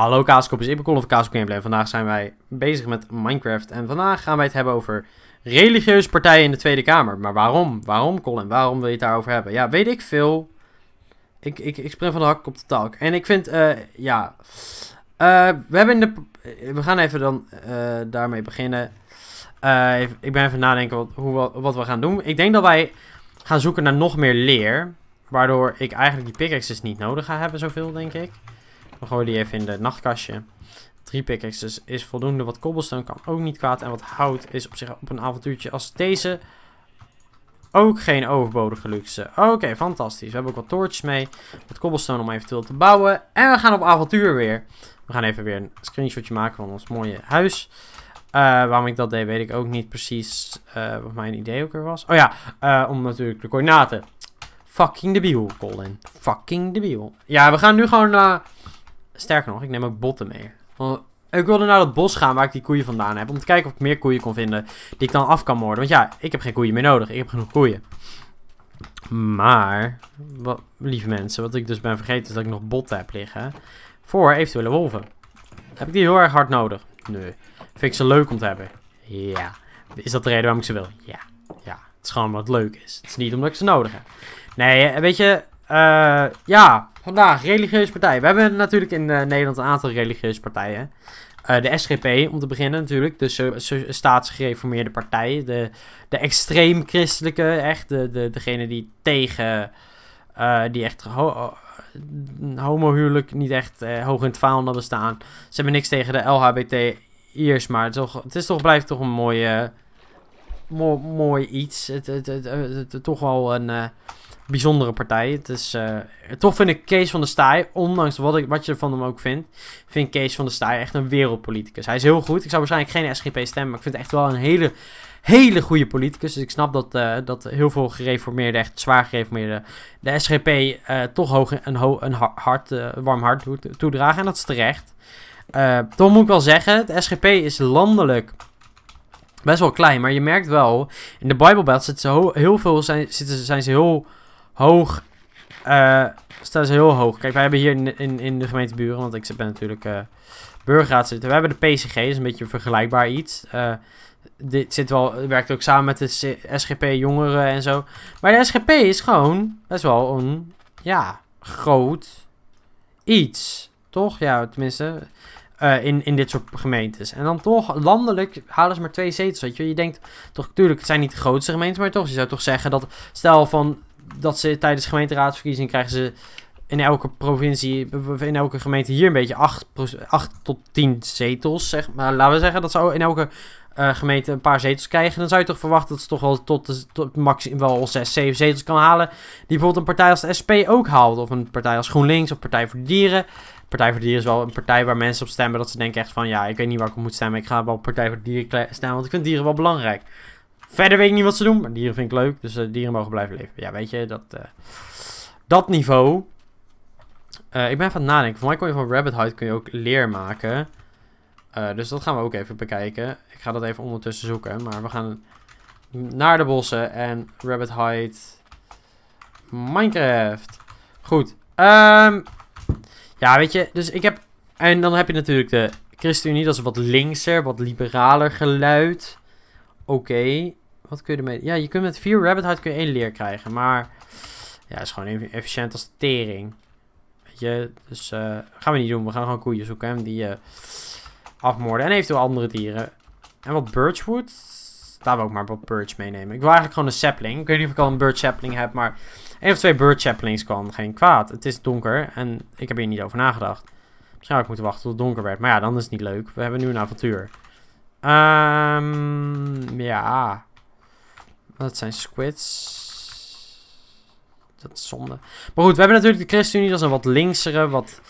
Hallo Kaaskopjes, ik ben Colin van Kaaskop Gameplay. Vandaag zijn wij bezig met Minecraft. En vandaag gaan wij het hebben over religieuze partijen in de Tweede Kamer. Maar waarom? Waarom Colin? Waarom wil je het daarover hebben? Ja, weet ik veel. Ik, ik, ik spring van de hak op de talk. En ik vind, eh, ja... Eh, we hebben in de... Eh, we gaan even dan daarmee beginnen. ik ben even nadenken wat, hoe, wat we gaan doen. Ik denk dat wij gaan zoeken naar nog meer leer. Waardoor ik eigenlijk die pickaxes niet nodig ga hebben, zoveel denk ik. We gooien die even in de nachtkastje. Drie pickaxes is voldoende. Wat cobblestone kan ook niet kwaad. En wat hout is op zich op een avontuurtje als deze ook geen overbodige luxe. Oké, fantastisch. We hebben ook wat toortjes mee. Wat cobblestone om eventueel te bouwen. En we gaan op avontuur weer. We gaan even weer een screenshotje maken van ons mooie huis. Eh, waarom ik dat deed, weet ik ook niet precies eh, wat mijn idee ook weer was. Oh ja, eh, om natuurlijk de coördinaten. Fucking debiel, Colin. Fucking debiel. Ja, we gaan nu gewoon naar. Sterker nog, ik neem ook botten mee. Want ik wilde naar dat bos gaan waar ik die koeien vandaan heb. Om te kijken of ik meer koeien kon vinden die ik dan af kan moorden. Want ja, ik heb geen koeien meer nodig. Ik heb genoeg koeien. Maar, wat, lieve mensen, wat ik dus ben vergeten is dat ik nog botten heb liggen. Voor eventuele wolven. Heb ik die heel erg hard nodig? Nee. Vind ik ze leuk om te hebben? Ja. Is dat de reden waarom ik ze wil? Ja. Ja. Het is gewoon omdat het leuk is. Het is niet omdat ik ze nodig heb. Nee, eh, weet je, eh, ja, vandaag religieuze partijen. We hebben natuurlijk in eh, Nederland een aantal religieuze partijen. Eh, de SGP om te beginnen natuurlijk, de staatsgereformeerde partij. De, de extreem christelijke, echt. De, de, degene die tegen, die echt homo homohuwelijk niet echt hoog in het vaandel hadden staan. Ze hebben niks tegen de LHBTI'ers, maar het, is toch, het is toch, blijft toch een mooie, mooi, mooi iets. Het, het, het, toch wel een bijzondere partij. Het is, eh, toch vind ik Kees van der Staaij, ondanks wat, ik, wat je van hem ook vindt, vind Kees van der Staaij echt een wereldpoliticus. Hij is heel goed. Ik zou waarschijnlijk geen SGP stemmen, maar ik vind het echt wel een hele, hele goede politicus. Dus ik snap dat, eh, dat heel veel gereformeerde, echt zwaar gereformeerde, de SGP eh, toch hoog een, ho een hart, warm hart toedragen. En dat is terecht. toch moet ik wel zeggen, de SGP is landelijk best wel klein. Maar je merkt wel, in de Bible Belt zitten heel veel, zijn, zitten, zijn ze heel hoog. Uh, staan ze heel hoog. Kijk, wij hebben hier in, in, de gemeente Buren, want ik ben natuurlijk uh, burgerraad zitten. We hebben de PCG, dat is een beetje vergelijkbaar iets. Eh, dit zit wel, werkt ook samen met de SGP jongeren en zo. Maar de SGP is gewoon best wel een, ja, groot iets. Toch? Ja, tenminste. in, in dit soort gemeentes. En dan toch, landelijk halen ze maar twee zetels. Weet je, je denkt toch, natuurlijk, het zijn niet de grootste gemeentes, maar toch, je zou toch zeggen dat, stel van dat ze tijdens gemeenteraadsverkiezingen krijgen ze in elke provincie, in elke gemeente hier een beetje 8, 8 tot 10 zetels. Zeg. Maar laten we zeggen dat ze in elke eh, gemeente een paar zetels krijgen. Dan zou je toch verwachten dat ze toch wel tot, de, tot 6, 7 zetels kan halen. Die bijvoorbeeld een partij als de SP ook haalt. Of een partij als GroenLinks of Partij voor de Dieren. Partij voor de Dieren is wel een partij waar mensen op stemmen. Dat ze denken echt van ja, ik weet niet waar ik op moet stemmen. Ik ga wel Partij voor de Dieren stemmen. Want ik vind dieren wel belangrijk. Verder weet ik niet wat ze doen, maar dieren vind ik leuk. Dus uh, dieren mogen blijven leven. Ja, weet je, dat, eh, dat niveau. Eh, ik ben even aan het nadenken. Voor mij kon je van rabbit hide kun je ook leer maken. dus dat gaan we ook even bekijken. Ik ga dat even ondertussen zoeken. Maar we gaan naar de bossen en rabbit hide. Minecraft. Goed. Ehm, ja, weet je, dus ik heb... En dan heb je natuurlijk de ChristenUnie, dat is wat linkser, wat liberaler geluid oké. Wat kun je ermee... Ja, je kunt met vier rabbit hide kun je één leer krijgen. Maar ja, is gewoon efficiënt als tering. Weet je, dus uh, gaan we niet doen. We gaan gewoon koeien zoeken die eh, afmoorden. En eventueel andere dieren. En wat birchwood? Laten we ook maar wat birch meenemen. Ik wil eigenlijk gewoon een sapling. Ik weet niet of ik al een birch sapling heb, maar... één of twee birch saplings kan geen kwaad. Het is donker en ik heb hier niet over nagedacht. Misschien had ik moeten wachten tot het donker werd. Maar ja, dan is het niet leuk. We hebben nu een avontuur. Ehm ja. Oh, dat zijn squids. Dat is zonde. Maar goed, we hebben natuurlijk de ChristenUnie. Dat is een wat linksere, wat...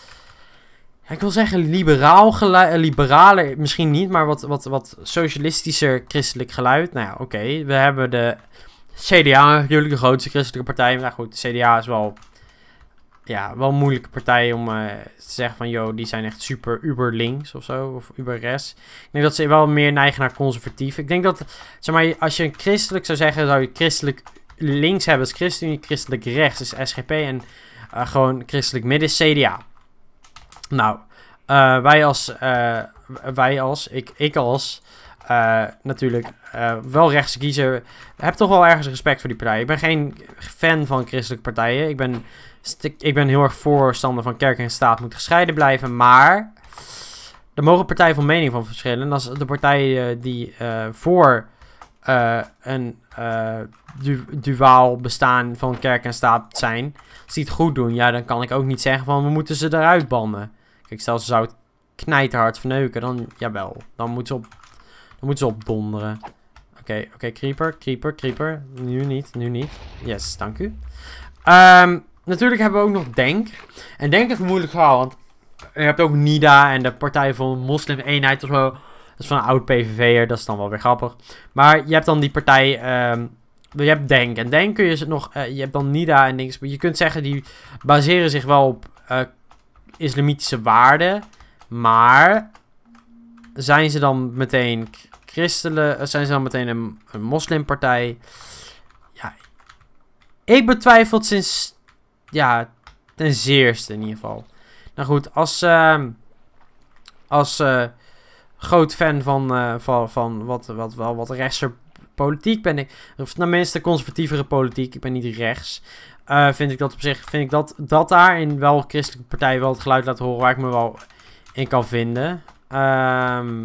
ik wil zeggen liberaal geluid. Eh, misschien niet, maar wat, wat, wat socialistischer christelijk geluid. Nou ja, oké. We hebben de CDA, natuurlijk de grootste christelijke partij. Maar goed, de CDA is wel ja, wel moeilijke partij om eh, te zeggen van... ...joh, die zijn echt super uber links of zo, of uber rechts Ik denk dat ze wel meer neigen naar conservatief. Ik denk dat, zeg maar, als je een christelijk zou zeggen... ...zou je christelijk links hebben is ChristenUnie, christelijk rechts is SGP... ...en eh, gewoon christelijk midden is CDA. Nou, eh, wij als, wij als, ik, ik als... natuurlijk wel rechts kiezer. Heb toch wel ergens respect voor die partijen Ik ben geen fan van christelijke partijen. Ik ben dus ik ben heel erg voorstander van kerk en staat moeten gescheiden blijven. Maar er mogen partijen van mening van verschillen. En als de partijen eh, die eh, voor eh, een duaal bestaan van kerk en staat zijn, als het goed doen, ja, dan kan ik ook niet zeggen van we moeten ze eruit bannen. Kijk, stel ze zou het knijterhard verneuken, dan jawel. Dan moeten ze op, dan moeten ze opbonderen. Oké, oké, creeper, creeper, creeper. Nu niet, nu niet. Yes, dank u. Ehm natuurlijk hebben we ook nog Denk. En Denk is een moeilijk verhaal, want je hebt ook NIDA en de Partij van Moslim Eenheid of zo. Dat is van een oud PVV'er, dat is dan wel weer grappig. Maar je hebt dan die partij, ehm, je hebt Denk. En Denk kun je nog, eh, je hebt dan NIDA en dingen. Je kunt zeggen, die baseren zich wel op eh, islamitische waarden. Maar zijn ze dan meteen christenen, eh, zijn ze dan meteen een, een moslimpartij? Ja, ik betwijfel sinds ja, ten zeerste in ieder geval. Nou goed, als, ehm, als eh, groot fan van, eh, van, van wat, wat, wel wat rechtser politiek ben ik, of tenminste conservatievere politiek, ik ben niet rechts, eh, vind ik dat op zich, vind ik dat, dat daar in wel christelijke partij wel het geluid laat horen waar ik me wel in kan vinden. Ehm,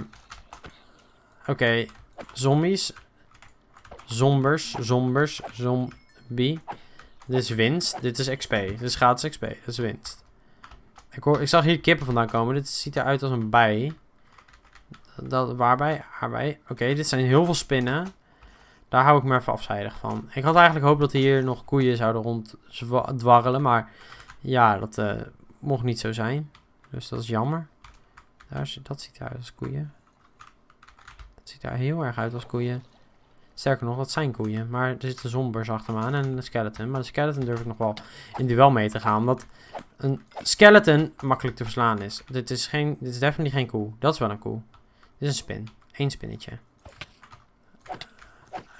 oké, okay. zombies. Zombers, zombers, zombie. Dit is winst. Dit is XP. Dit is gratis XP. Dit is winst. Ik, hoor, ik zag hier kippen vandaan komen. Dit ziet eruit als een bij. Dat, waarbij? Waarbij? Oké, dit zijn heel veel spinnen. Daar hou ik me even afzijdig van. Ik had eigenlijk hoop dat hier nog koeien zouden ronddwarrelen. Maar ja, dat eh, mocht niet zo zijn. Dus dat is jammer. Daar, dat ziet eruit als koeien. Dat ziet er heel erg uit als koeien. Sterker nog, dat zijn koeien. Maar er zitten zombers achter me aan en een skeleton. Maar de skeleton durf ik nog wel in duel mee te gaan. Omdat een skeleton makkelijk te verslaan is. Dit is, geen, dit is definitely geen koe. Dat is wel een koe. Dit is een spin. Eén spinnetje.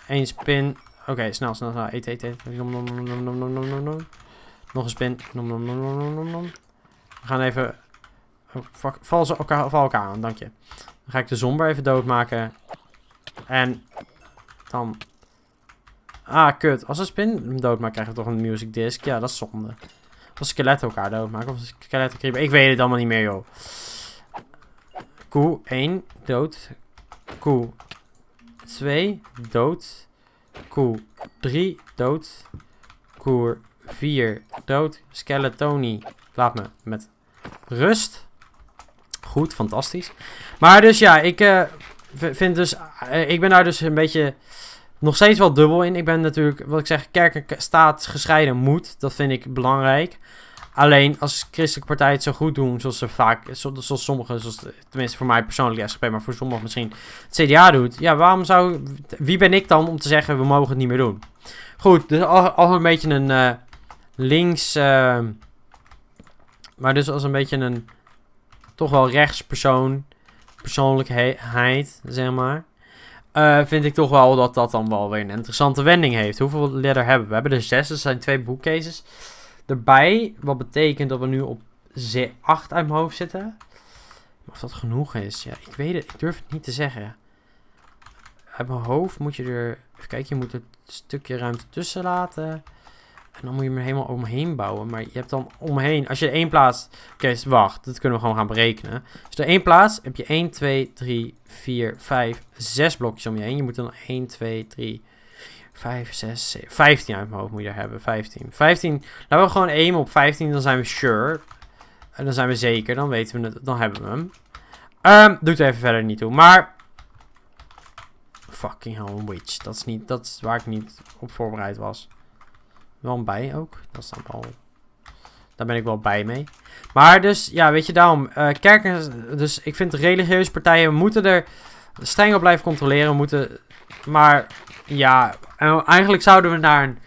Eén spin. Oké, snel, snel, snel. Eet, eet, eet. nog een spin. We gaan even... fuck, eh, val, ze elkaar, val elkaar aan, dank je. Dan ga ik de zomber even doodmaken. En dan... Ah, kut. Als een spin dood doodmaakt, krijgen we toch een music disc. Ja, dat is zonde. als skeletten skelet elkaar maken Of een skelet Ik weet het allemaal niet meer, joh. Koe 1, dood. Koe 2, dood. Koe 3, dood. Koe 4, dood. Skeletoni, laat me met rust. Goed, fantastisch. Maar dus ja, ik... Eh, vind dus, eh, ik ben daar dus een beetje nog steeds wel dubbel in. Ik ben natuurlijk, wat ik zeg, kerk en staat gescheiden moet. Dat vind ik belangrijk. Alleen als christelijke partijen het zo goed doen, zoals ze vaak, zoals sommigen, zoals, tenminste voor mij persoonlijk SGP, maar voor sommigen misschien het CDA doet. Ja, waarom zou, wie ben ik dan om te zeggen we mogen het niet meer doen? Goed, dus al, een beetje een uh, links, eh, maar dus als een beetje een toch wel rechtspersoon persoonlijkheid, zeg maar. Eh, vind ik toch wel dat dat dan wel weer een interessante wending heeft. Hoeveel letter hebben we? We hebben er zes, dat zijn twee boekcases erbij. Wat betekent dat we nu op 8 uit mijn hoofd zitten. Of dat genoeg is, ja, ik weet het, ik durf het niet te zeggen. Uit mijn hoofd moet je er, kijk je moet er een stukje ruimte tussen laten. En dan moet je hem helemaal omheen bouwen. Maar je hebt dan omheen... Als je er één plaats... Oké, dus wacht. Dat kunnen we gewoon gaan berekenen. Dus er één plaats heb je 1, 2, 3, 4, 5, 6 blokjes om je heen. Je moet dan 1, 2, 3, 5, 6, 7, 15 uit mijn hoofd moet je er hebben. 15. 15. Laten we gewoon één op 15. Dan zijn we sure. En dan zijn we zeker. Dan weten we het. Dan hebben we hem. Um, doet er even verder niet toe. Maar... Fucking hell, witch. Dat is, niet, dat is waar ik niet op voorbereid was wel bij ook. Dat is dan wel... Daar ben ik wel bij mee. Maar dus, ja, weet je, daarom. Uh, kerken, dus ik vind religieuze partijen moeten er streng op blijven controleren. Moeten, maar ja, eigenlijk zouden we naar een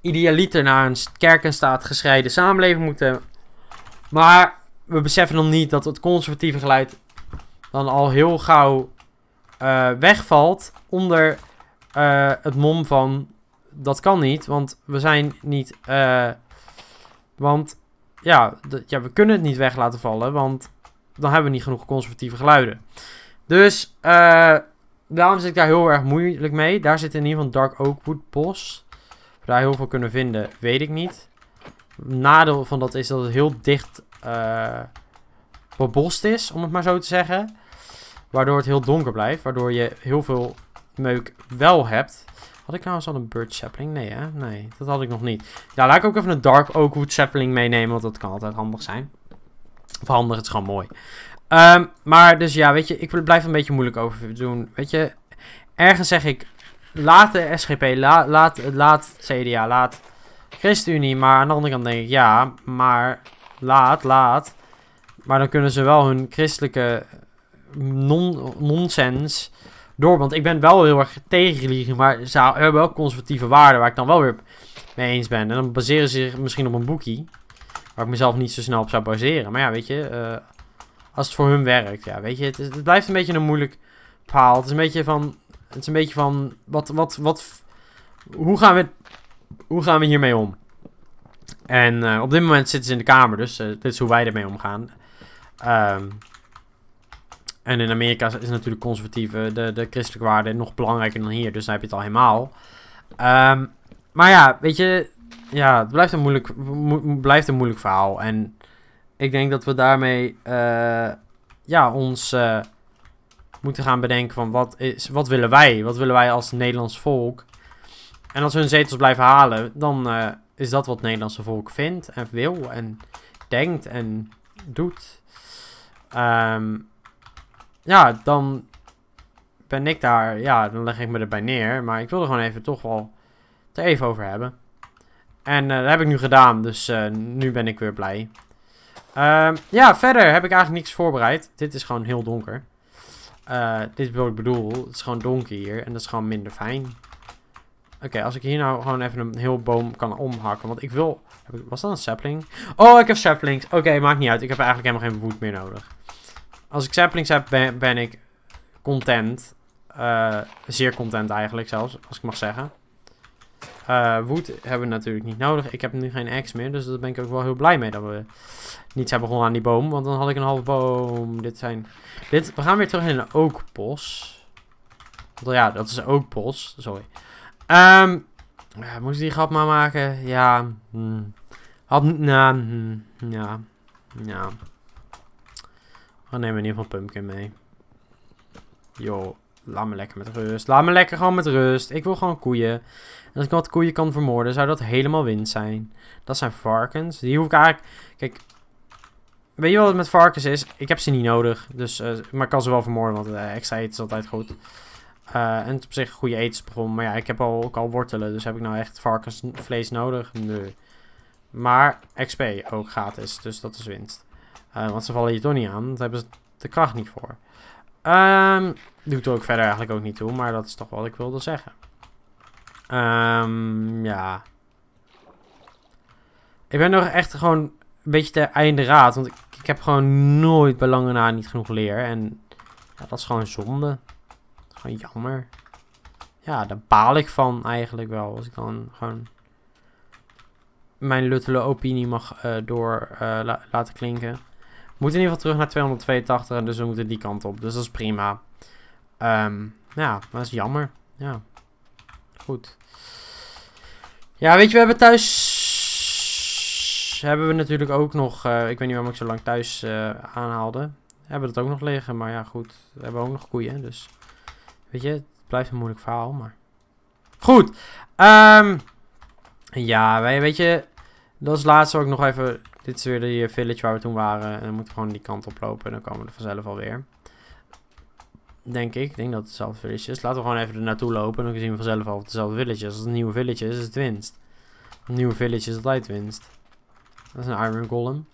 idealiter, naar een kerk en staat gescheiden samenleving moeten. Maar we beseffen nog niet dat het conservatieve geluid dan al heel gauw eh, wegvalt onder eh, het mom van dat kan niet, want we zijn niet... Eh, want ja, ja, we kunnen het niet weg laten vallen, want dan hebben we niet genoeg conservatieve geluiden. Dus eh, daarom zit ik daar heel erg moeilijk mee. Daar zit in ieder geval Dark Oakwood bos. Of daar heel veel kunnen vinden, weet ik niet. Nadeel van dat is dat het heel dicht uh, bebost is, om het maar zo te zeggen. Waardoor het heel donker blijft, waardoor je heel veel meuk wel hebt. Had ik trouwens al een bird sapling? Nee hè? Nee, dat had ik nog niet. Ja, laat ik ook even een dark oakwood sapling meenemen, want dat kan altijd handig zijn. Of handig, het is gewoon mooi. Ehm, maar dus ja, weet je, ik blijf een beetje moeilijk over doen. Weet je, ergens zeg ik, laat de SGP, laat, laat CDA, laat ChristenUnie. Maar aan de andere kant denk ik, ja, maar laat, laat. Maar dan kunnen ze wel hun christelijke non nonsens door. Want ik ben wel heel erg tegen religie, maar ze hebben wel conservatieve waarden waar ik dan wel weer mee eens ben. En dan baseren ze zich misschien op een boekie, waar ik mezelf niet zo snel op zou baseren. Maar ja, weet je, eh, als het voor hun werkt, ja, weet je, het, blijft een beetje een moeilijk paal. Het is een beetje van, het is een beetje van, wat, wat, wat, hoe gaan we, hoe gaan we hiermee om? En eh, op dit moment zitten ze in de Kamer, dus eh, dit is hoe wij ermee omgaan. Ehm en in Amerika is natuurlijk conservatieve, de, de christelijke waarden nog belangrijker dan hier. Dus daar heb je het al helemaal. Ehm, maar ja, weet je, ja, het blijft een, moeilijk, blijft een moeilijk verhaal. En ik denk dat we daarmee eh, ja, ons eh, moeten gaan bedenken van wat, is, wat willen wij? Wat willen wij als Nederlands volk? En als we hun zetels blijven halen, dan eh, is dat wat het Nederlandse volk vindt en wil en denkt en doet. Um, ja, dan ben ik daar, ja, dan leg ik me erbij neer. Maar ik wilde gewoon even toch wel te even over hebben. En eh, dat heb ik nu gedaan, dus eh, nu ben ik weer blij. Ehm, ja, verder heb ik eigenlijk niks voorbereid. Dit is gewoon heel donker. Eh, dit is wat ik bedoel. Het is gewoon donker hier en dat is gewoon minder fijn. Oké, als ik hier nou gewoon even een heel boom kan omhakken. Want ik wil... was dat een sapling? Oh, ik heb saplings. Oké, maakt niet uit. Ik heb eigenlijk helemaal geen wood meer nodig. Als ik saplings heb, ben, ik content. Eh, zeer content eigenlijk zelfs, als ik mag zeggen. Uh, wood hebben we natuurlijk niet nodig. Ik heb nu geen axe meer, dus daar ben ik ook wel heel blij mee dat we niets hebben gedaan aan die boom. Want dan had ik een halve boom. Dit zijn... Dit, we gaan weer terug in een ook bos. ja, dat is pos. Sorry. Um, ja, moest die grap maar maken? Ja. Hm. Had... Nou, hm, ja. Ja. Oh nemen we in ieder geval pumpkin mee. Yo, laat me lekker met rust. Laat me lekker gewoon met rust. Ik wil gewoon koeien. En als ik wat koeien kan vermoorden, zou dat helemaal winst zijn. Dat zijn varkens. Die hoef ik eigenlijk... Kijk, weet je wat het met varkens is? Ik heb ze niet nodig. Dus, eh, maar ik kan ze wel vermoorden, want uh, extra eten is altijd goed. Eh, en het is op zich een goede etensbron. Maar ja, ik heb al, ook al wortelen. Dus heb ik nou echt varkensvlees nodig? Nee. Maar XP ook gratis. Dus dat is winst. Eh, want ze vallen je toch niet aan. Daar hebben ze de kracht niet voor. Doe ehm, doet er ook verder eigenlijk ook niet toe. Maar dat is toch wat ik wilde zeggen. Ehm, ja. Ik ben nog echt gewoon een beetje te einde raad. Want ik, heb gewoon nooit bij lange na niet genoeg leer. En ja, dat is gewoon zonde. gewoon jammer. Ja, daar baal ik van eigenlijk wel. Als ik dan gewoon mijn luttele opinie mag uh, door eh, laten klinken moeten in ieder geval terug naar 282. En dus we moeten die kant op. Dus dat is prima. Um, ja, dat is jammer. Ja. Goed. Ja, weet je, we hebben thuis... Hebben we natuurlijk ook nog... Eh, ik weet niet waarom ik zo lang thuis uh, aanhaalde. Hebben dat ook nog liggen. Maar ja, goed. We hebben ook nog koeien. Dus weet je, het blijft een moeilijk verhaal. Maar goed. Ehm, ja, ja, weet je... Dat is laatste wat ik nog even dit is weer de eh, village waar we toen waren. En dan moeten we gewoon die kant oplopen En dan komen we er vanzelf alweer. Denk ik. Ik denk dat het dezelfde village is. Laten we gewoon even er naartoe lopen. En dan zien we vanzelf al dezelfde village Als het een nieuwe village is, is het winst. Een nieuwe village is altijd winst. Dat is een iron golem.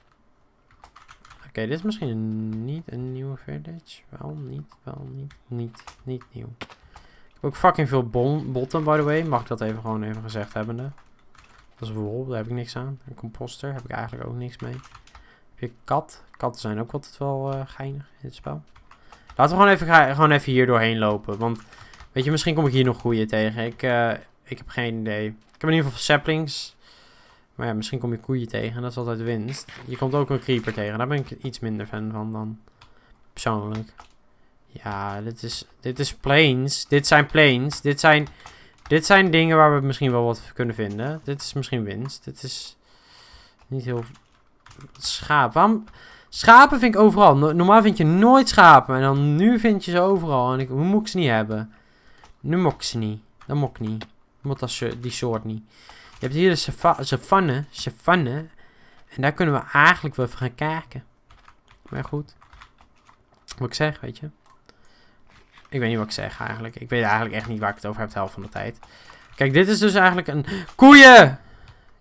Oké, dit is misschien niet een nieuwe village. Wel niet, wel niet, niet, niet nieuw. Ik heb ook fucking veel bon botten, by the way. Mag ik dat even gewoon even gezegd hebbende? Dat is wol, daar heb ik niks aan. Een composter, heb ik eigenlijk ook niks mee. Heb je kat? Katten zijn ook altijd wel eh, geinig in het spel. Laten we gewoon even, gewoon even hier doorheen lopen. Want, weet je, misschien kom ik hier nog goede tegen. Ik, eh, ik heb geen idee. Ik heb in ieder geval saplings. Maar ja, misschien kom je koeien tegen. Dat is altijd winst. Je komt ook een creeper tegen. Daar ben ik iets minder fan van dan persoonlijk. Ja, dit is, dit is planes. Dit zijn planes. Dit zijn... Dit zijn dingen waar we misschien wel wat kunnen vinden. Dit is misschien winst. Dit is niet heel... Schaap. Waarom... Schapen vind ik overal. normaal vind je nooit schapen. En dan nu vind je ze overal. En ik, hoe moet ik ze niet hebben? Nu mok ik ze niet. Dat mok niet. Moet dat die soort niet. Je hebt hier de savanne. Savanne. En daar kunnen we eigenlijk wel even gaan kijken. Maar goed. Wat ik zeg, weet je. Ik weet niet wat ik zeg eigenlijk. Ik weet eigenlijk echt niet waar ik het over heb de helft van de tijd. Kijk, dit is dus eigenlijk een... Koeien!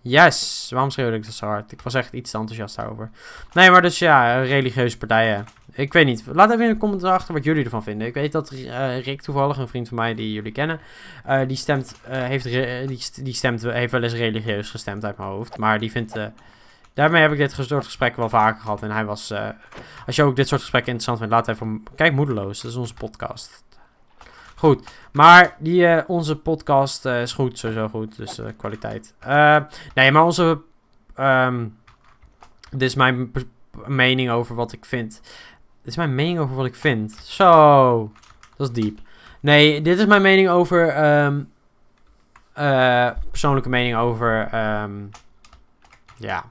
Yes! Waarom schreeuwde ik dat zo hard? Ik was echt iets te enthousiast daarover. Nee, maar dus ja, religieuze partijen. Ik weet niet. Laat even in de comments achter wat jullie ervan vinden. Ik weet dat eh, Rick toevallig, een vriend van mij die jullie kennen, eh, die, stemt, eh, heeft, die, die stemt, heeft wel eens religieus gestemd uit mijn hoofd. Maar die vindt Daarmee heb ik dit soort gesprekken wel vaker gehad. En hij was. Eh, als je ook dit soort gesprekken interessant vindt, laat even. Kijk, moedeloos. Dat is onze podcast. Goed. Maar die, eh, onze podcast eh, is goed. Sowieso goed. Dus kwaliteit. nee, maar onze. Ehm, dit is mijn mening over wat ik vind. Dit is mijn mening over wat ik vind. Zo. Dat is diep. Nee, dit is mijn mening over. Ehm, persoonlijke mening over. Ehm, ja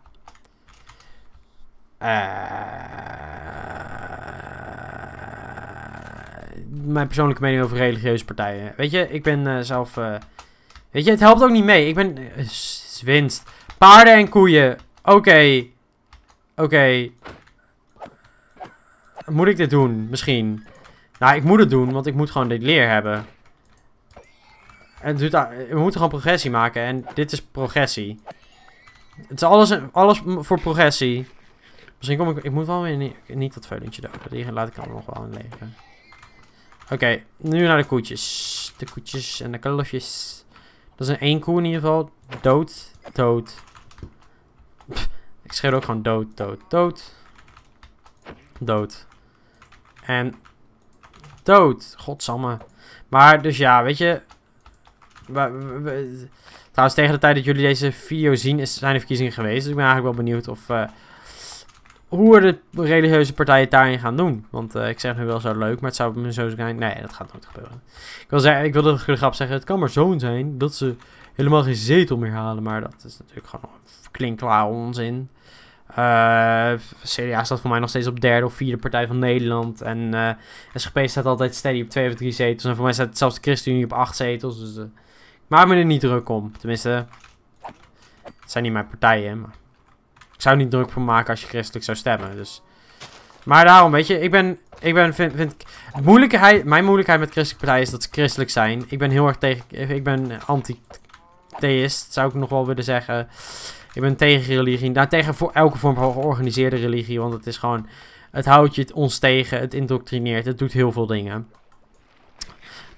eh, mijn persoonlijke mening over religieuze partijen. Weet je, ik ben eh, zelf. Eh, weet je, het helpt ook niet mee. Ik ben. zwinst. Paarden en koeien. Oké. Oké. Moet ik dit doen? Misschien. Nou, ik moet het doen, want ik moet gewoon dit leer hebben. En doet, we moeten gewoon progressie maken. En dit is progressie. Het is alles, alles voor progressie. Misschien kom ik... Ik moet wel weer niet, niet dat veulentje doden. Die laat ik allemaal nog wel in leven. Oké, nu naar de koetjes. De koetjes en de kalfjes. Dat is een één koe in ieder geval. Dood, dood. ik schreeuw ook gewoon dood, dood, dood. Dood. En dood. Godsamme. Maar dus ja, weet je... We, trouwens, tegen de tijd dat jullie deze video zien, is, zijn de verkiezingen geweest. Dus ik ben eigenlijk wel benieuwd of... Eh, hoe de religieuze partijen daarin gaan doen. Want eh, ik zeg nu wel zo leuk, maar het zou me zo zijn. Nee, dat gaat nooit gebeuren. Ik wil, zeggen, ik wil grap zeggen, het kan maar zo zijn dat ze helemaal geen zetel meer halen. Maar dat is natuurlijk gewoon klinklaar onzin. Uh, eh, CDA staat voor mij nog steeds op derde of vierde partij van Nederland. En uh, eh, SGP staat altijd steady op twee of drie zetels. En voor mij staat zelfs de ChristenUnie op acht zetels. Dus maar ik maak me er niet druk om. Tenminste, het zijn niet mijn partijen, maar... Ik zou niet druk voor maken als je christelijk zou stemmen. Dus. Maar daarom, weet je, ik ben... Ik ben vind, vind, moeilijkheid, mijn moeilijkheid met christelijke partijen is dat ze christelijk zijn. Ik ben heel erg tegen... Ik ben anti theist zou ik nog wel willen zeggen. Ik ben tegen religie. Nou, tegen voor elke vorm van georganiseerde religie. Want het is gewoon... Het houdt je ons tegen. Het indoctrineert. Het doet heel veel dingen.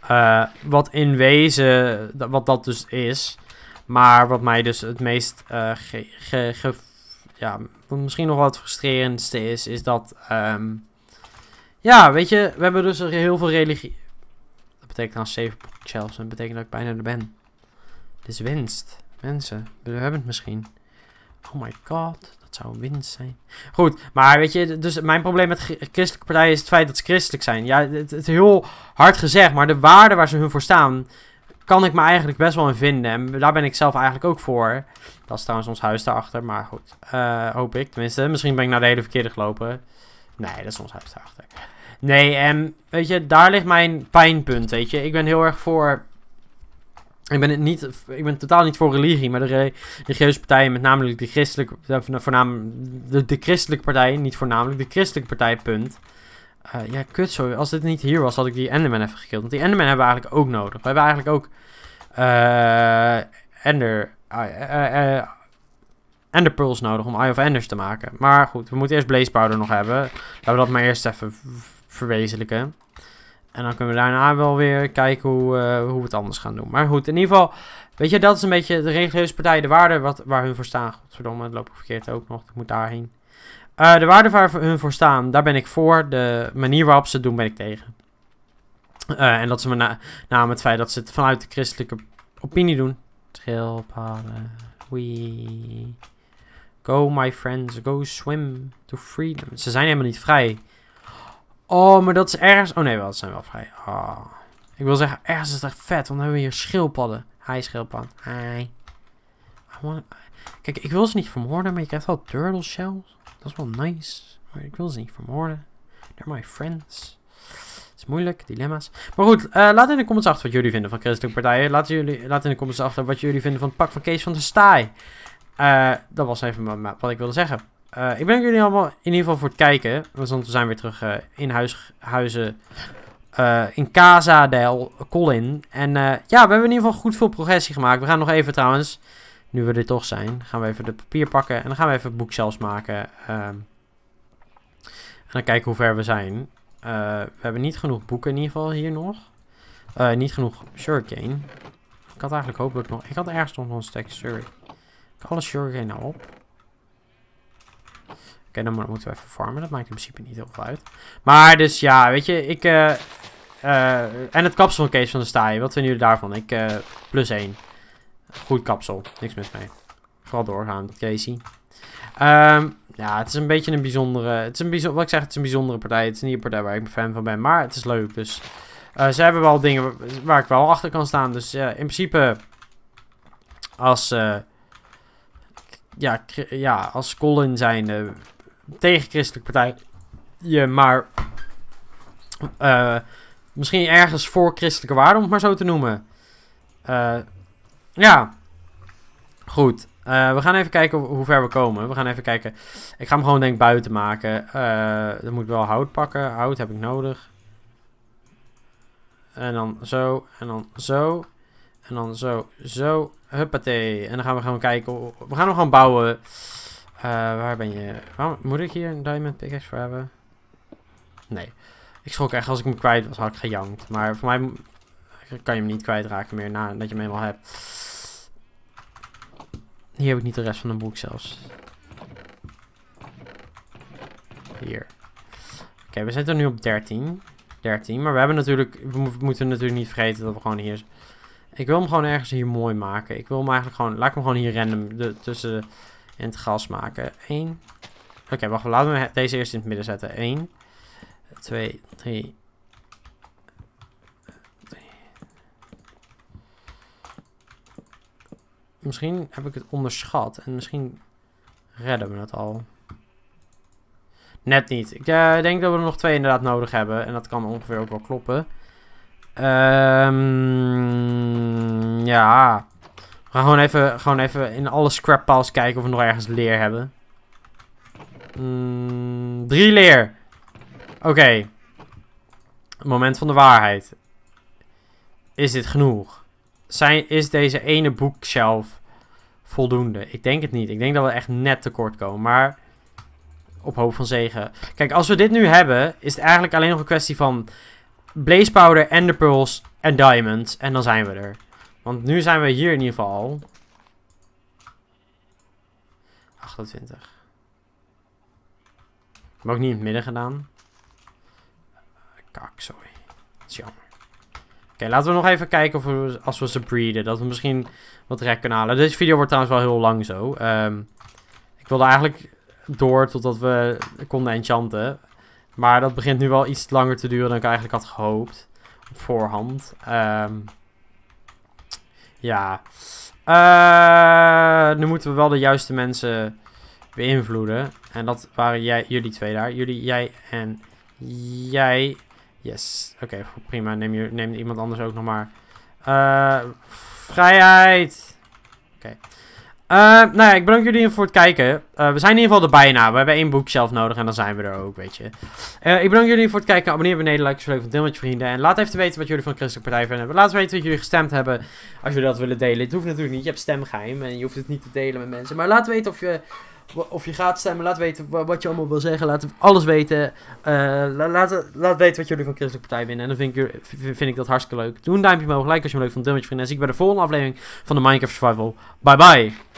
Eh, wat in wezen... Wat dat dus is. Maar wat mij dus het meest uh, ge ja, wat misschien nog wat frustrerendste is, is dat. Ehm, ja, weet je, we hebben dus heel veel religie. Dat betekent dan 7 Chelsea. Dat betekent dat ik bijna er ben. Dit is winst. Mensen, we hebben het misschien. Oh my god, dat zou winst zijn. Goed, maar weet je, dus mijn probleem met christelijke partijen is het feit dat ze christelijk zijn. Ja, het is heel hard gezegd, maar de waarden waar ze hun voor staan, kan ik me eigenlijk best wel in vinden. En daar ben ik zelf eigenlijk ook voor. Dat is trouwens ons huis daarachter, maar goed. Uh, hoop ik tenminste. Misschien ben ik naar nou de hele verkeerde gelopen. Nee, dat is ons huis daarachter. Nee, en ehm, weet je, daar ligt mijn pijnpunt, weet je. Ik ben heel erg voor... Ik ben, het niet, ik ben totaal niet voor religie, maar de religieuze partijen, met name de christelijke, voornamelijk de, de christelijke partijen, niet voornamelijk, de christelijke partij, punt. Eh, ja, kut, sorry. Als dit niet hier was, had ik die Enderman even gekild. Want die Enderman hebben we eigenlijk ook nodig. We hebben eigenlijk ook... Uh, Ender... Uh, nodig om Eye of Enders te maken. Maar goed, we moeten eerst Blaze Powder nog hebben. Laten we dat maar eerst even verwezenlijken. En dan kunnen we daarna wel weer kijken hoe, hoe we het anders gaan doen. Maar goed, in ieder geval, weet je, dat is een beetje de religieuze partij, de waarde wat, waar hun voor staan. Godverdomme, het loopt verkeerd ook nog. Ik moet daarheen. Eh, de waarden waar hun voorstaan, daar ben ik voor. De manier waarop ze het doen, ben ik tegen. Eh, en dat ze me na, namen het feit dat ze het vanuit de christelijke opinie doen. Schilpaden. we... Go my friends, go swim to freedom. Ze zijn helemaal niet vrij. Oh, maar dat is ergens... Oh nee, wel, ze zijn wel vrij. Oh. Ik wil zeggen, ergens is het echt vet, want dan hebben we hier schilpadden. Hi, schildpad. Hi. Kijk, ik wil ze niet vermoorden, maar je krijgt wel turtle shells. Dat is wel nice. Maar ik wil ze niet vermoorden. They're my friends. Het is moeilijk, dilemma's. Maar goed, eh, laat in de comments achter wat jullie vinden van christelijke partijen. Laat, jullie, laat in de comments achter wat jullie vinden van het pak van Kees van de Staai. Eh, dat was even wat ik wilde zeggen. Eh, ik bedank jullie allemaal in ieder geval voor het kijken. Want we zijn weer terug in huis, huizen. in Casa del Colin. En ja, we hebben in ieder geval goed veel progressie gemaakt. We gaan nog even trouwens nu we er toch zijn, gaan we even de papier pakken en dan gaan we even het boek zelfs maken. Ehm, en dan kijken hoe ver we zijn. Eh, we hebben niet genoeg boeken in ieder geval hier nog. Eh, niet genoeg shurikane. Ik had eigenlijk hopelijk nog... Ik had ergens nog een stack sorry. Ik alle shurikane nou op. Oké, dan moeten we even farmen. Dat maakt in principe niet heel veel uit. Maar dus ja, weet je, ik... Eh, en het kapselcase van de staai. Wat vinden jullie daarvan? Ik, plus 1. Goed kapsel. Niks mis mee. Vooral doorgaan, Casey. Um, ja, het is een beetje een bijzondere... Het is een bijzonder, wat ik zeg, het is een bijzondere partij. Het is niet een partij waar ik een fan van ben, maar het is leuk. Dus eh, ze hebben wel dingen waar ik wel achter kan staan. Dus in principe... Als... Uh, ja, ja, als Colin zijn tegen christelijke partij... Je maar... Eh, misschien ergens voor christelijke waarden, om het maar zo te noemen. Eh ja. Goed. Eh, we gaan even kijken hoe ver we komen. We gaan even kijken. Ik ga hem gewoon denk buiten maken. Uh, dan moet ik wel hout pakken. Hout heb ik nodig. En dan zo. En dan zo. En dan zo. Zo. Huppatee. En dan gaan we gewoon kijken. We gaan hem gewoon bouwen. Eh, waar ben je? Waarom, moet ik hier een diamond pickaxe voor hebben? Nee. Ik schrok echt als ik hem kwijt was, had ik gejankt. Maar voor mij kan je hem niet kwijtraken meer nadat je hem helemaal hebt. Hier heb ik niet de rest van een boek zelfs. Hier. Oké, we zitten nu op 13. 13. Maar we hebben natuurlijk... We moeten natuurlijk niet vergeten dat we gewoon hier... Ik wil hem gewoon ergens hier mooi maken. Ik wil hem eigenlijk gewoon... Laat ik hem gewoon hier random de, tussen in het gras maken. 1. Oké, wacht. Laten we deze eerst in het midden zetten. 1, 2, 3, misschien heb ik het onderschat. En misschien redden we het al. Net niet. Eh, ik denk dat we er nog twee inderdaad nodig hebben. En dat kan ongeveer ook wel kloppen. Ehm, ja. We gaan gewoon even, gewoon even in alle scrap piles kijken of we nog ergens leer hebben. Mm, drie leer. Oké. Moment van de waarheid. Is dit genoeg? Zijn, is deze ene boekshelf voldoende. Ik denk het niet. Ik denk dat we echt net tekort komen. Maar op hoop van zegen. Kijk, als we dit nu hebben, is het eigenlijk alleen nog een kwestie van Blaze Powder en de Pearls en Diamonds. En dan zijn we er. Want nu zijn we hier in ieder geval 28. Ik heb ook niet in het midden gedaan. Kak, sorry. Dat is jammer okay, laten we nog even kijken of we, als we ze breeden. Dat we misschien wat rek kunnen halen. Deze video wordt trouwens wel heel lang zo. Ehm, ik wilde eigenlijk door totdat we konden enchanten. Maar dat begint nu wel iets langer te duren dan ik eigenlijk had gehoopt. Op voorhand. Ehm, ja. Eh, nu moeten we wel de juiste mensen beïnvloeden. En dat waren jij, jullie twee daar. Jullie, jij en jij Yes. Oké, prima. Neem, je, neem iemand anders ook nog maar. Uh, vrijheid! Oké. Okay. Eh, nou ja, ik bedank jullie voor het kijken. Eh, we zijn in ieder geval er bijna. We hebben één boek zelf nodig en dan zijn we er ook, weet je. ik bedank jullie voor het kijken. Abonneer beneden, like, subscribe, deel met je vrienden. En laat even weten wat jullie van Christelijke Partij vinden. Laat even weten wat jullie gestemd hebben. Als jullie dat willen delen. Het hoeft natuurlijk niet. Je hebt stemgeheim en je hoeft het niet te delen met mensen. Maar laat weten of je of je gaat stemmen. Laat weten wat je allemaal wil zeggen. Laat alles weten. Eh, laat, laat weten wat jullie van Christelijke Partij winnen. En dan vind ik, vind ik dat hartstikke leuk. Doe een duimpje omhoog. Like als je hem leuk vond. Deel met vrienden. En zie ik bij de volgende aflevering van de Minecraft Survival. Bye bye.